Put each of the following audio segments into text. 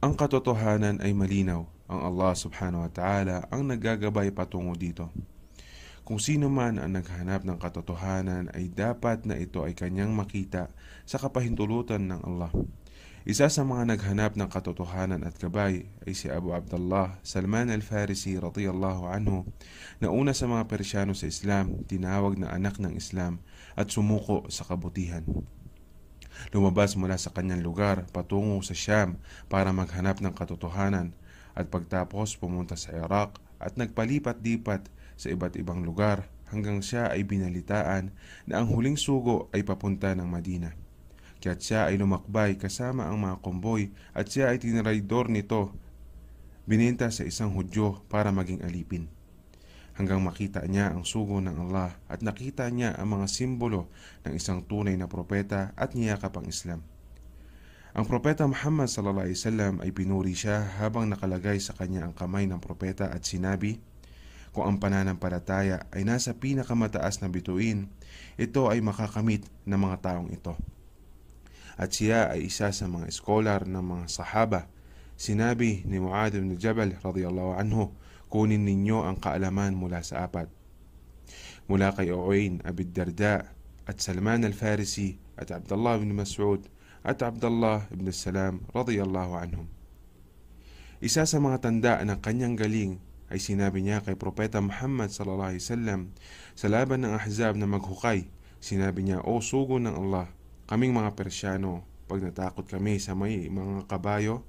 Ang katotohanan ay malinaw. Ang Allah subhanahu wa ta'ala ang naggagabay patungo dito. Kung sino man ang naghanap ng katotohanan ay dapat na ito ay kanyang makita sa kapahintulutan ng Allah. Isa sa mga naghanap ng katotohanan at gabay ay si Abu Abdullah Salman al-Farisi radiyallahu anhu na una sa mga Persyano sa Islam, tinawag na anak ng Islam at sumuko sa kabutihan. Lumabas mula sa kanyang lugar patungo sa Siyam para maghanap ng katotohanan at pagtapos pumunta sa Iraq at nagpalipat-lipat sa iba't ibang lugar hanggang siya ay binalitaan na ang huling sugo ay papunta ng Madina. Kaya't siya ay lumakbay kasama ang mga komboy at siya ay tinraidor nito. Binenta sa isang hudyo para maging alipin hanggang makita niya ang sugo ng Allah at nakita niya ang mga simbolo ng isang tunay na propeta at niyakap ang Islam. Ang propeta Muhammad sallallahu alaihi wasallam ay pinuri siya habang nakalagay sa kanya ang kamay ng propeta at sinabi, kung ang pananampalataya ay nasa pinakamataas na bituin, ito ay makakamit ng mga taong ito. At siya ay isa sa mga scholar ng mga sahaba. Sinabi ni Muad ibn Jabal radhiyallahu anhu kunin ninyo ang kaalaman mula sa apat. Mula kay Uwain, Abid Darda, at Salman al-Farisi, at Abdullah ibn Mas'ud, at Abdullah ibn Salam radiyallahu anhum. Isa sa mga tanda ng kanyang galing ay sinabi niya kay Propeta Muhammad sallallahu alaihi wasallam sa laban ng Ahzab na maghukay. Sinabi niya, O sugo ng Allah, kaming mga Persyano, pag natakot kami sa may mga kabayo,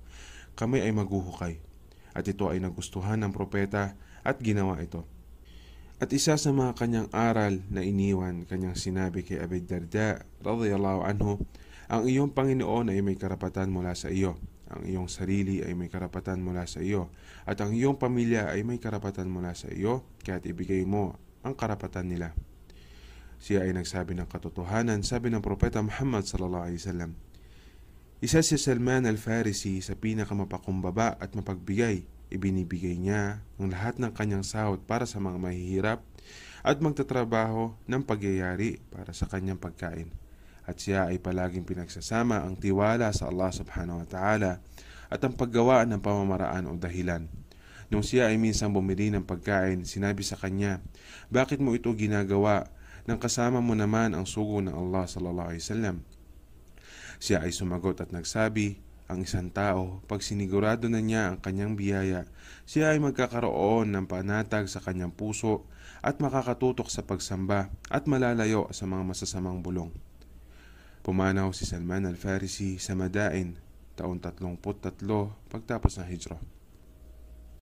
kami ay maghuhukay at ito ay nagustuhan ng propeta at ginawa ito. At isa sa mga kanyang aral na iniwan, kanyang sinabi kay Abi Darda radhiyallahu anhu, ang iyong Panginoon ay may karapatan mula sa iyo, ang iyong sarili ay may karapatan mula sa iyo, at ang iyong pamilya ay may karapatan mula sa iyo, kaya't ibigay mo ang karapatan nila. Siya ay nagsabi ng katotohanan, sabi ng Propeta Muhammad sallallahu alaihi wasallam, isa si Salman al-Farisi sa pinakamapakumbaba at mapagbigay. Ibinibigay niya ang lahat ng kanyang sahod para sa mga mahihirap at magtatrabaho ng pagyayari para sa kanyang pagkain. At siya ay palaging pinagsasama ang tiwala sa Allah subhanahu wa ta'ala at ang paggawa ng pamamaraan o dahilan. Nung siya ay minsan bumili ng pagkain, sinabi sa kanya, Bakit mo ito ginagawa nang kasama mo naman ang sugo ng Allah sallallahu alaihi wasallam? Siya ay sumagot at nagsabi, ang isang tao, pag sinigurado na niya ang kanyang biyaya, siya ay magkakaroon ng panatag sa kanyang puso at makakatutok sa pagsamba at malalayo sa mga masasamang bulong. Pumanaw si Salman al-Farisi sa Madain, taon 33 pagtapos ng Hijrah.